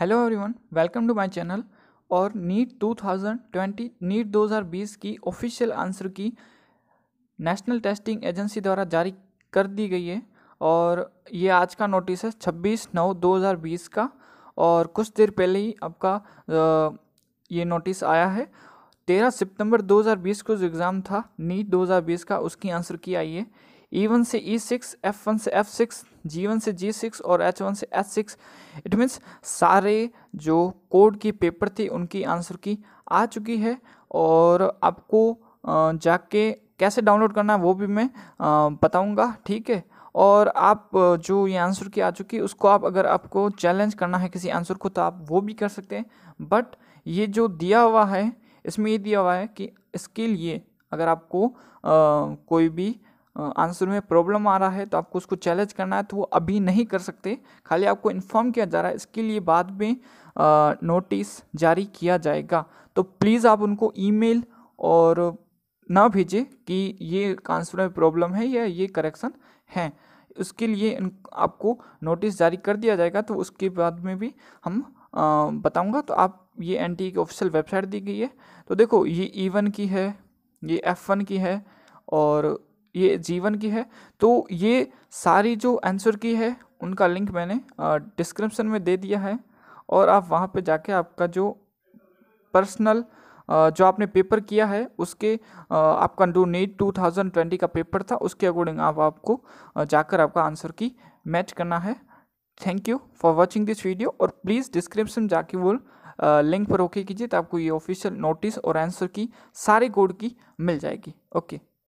Hello everyone welcome to my channel और NEET 2020 NEET 2020 की official answer key national testing agency द्वारा जारी कर दी गई है और ये आज का नोटिस है 26 नौ 2020 का और कुछ देर पहले ही आपका ये नोटिस आया है 13 सितंबर 2020 को जो एग्ज़ाम था नीट 2020 का उसकी आंसर की आई है ई वन से ई सिक्स एफ वन से एफ सिक्स जी वन से जी सिक्स और एच वन से एच सिक्स इट मीन्स सारे जो कोड की पेपर थी उनकी आंसर की आ चुकी है और आपको जाके कैसे डाउनलोड करना है वो भी मैं बताऊंगा ठीक है और आप जो ये आंसर की आ चुकी है उसको आप अगर आपको चैलेंज करना है किसी आंसर को तो आप वो भी कर सकते हैं बट ये जो दिया हुआ है इसमें ये दिया हुआ है कि इसके लिए अगर आपको आ, कोई भी आंसर में प्रॉब्लम आ रहा है तो आपको उसको चैलेंज करना है तो वो अभी नहीं कर सकते खाली आपको इन्फॉर्म किया जा रहा है इसके लिए बाद में नोटिस जारी किया जाएगा तो प्लीज़ आप उनको ईमेल और ना भेजें कि ये आंसर में प्रॉब्लम है या ये करेक्शन है उसके लिए आपको नोटिस जारी कर दिया जाएगा तो उसके बाद में भी हम बताऊंगा तो आप ये एन e की ऑफिशियल वेबसाइट दी गई है तो देखो ये ई e वन की है ये एफ़ वन की है और ये जीवन की है तो ये सारी जो आंसर की है उनका लिंक मैंने डिस्क्रिप्शन में दे दिया है और आप वहाँ पे जाके आपका जो पर्सनल जो आपने पेपर किया है उसके आपका डू नीट टू थाउजेंड ट्वेंटी का पेपर था उसके अकॉर्डिंग आप आपको जाकर आपका आंसर की मैच करना है thank you for watching this video और प्लीज़ डिस्क्रिप्शन जाके वो लिंक पर ओके कीजिए तो आपको ये ऑफिशियल नोटिस और आंसर की सारे कोड की मिल जाएगी ओके okay.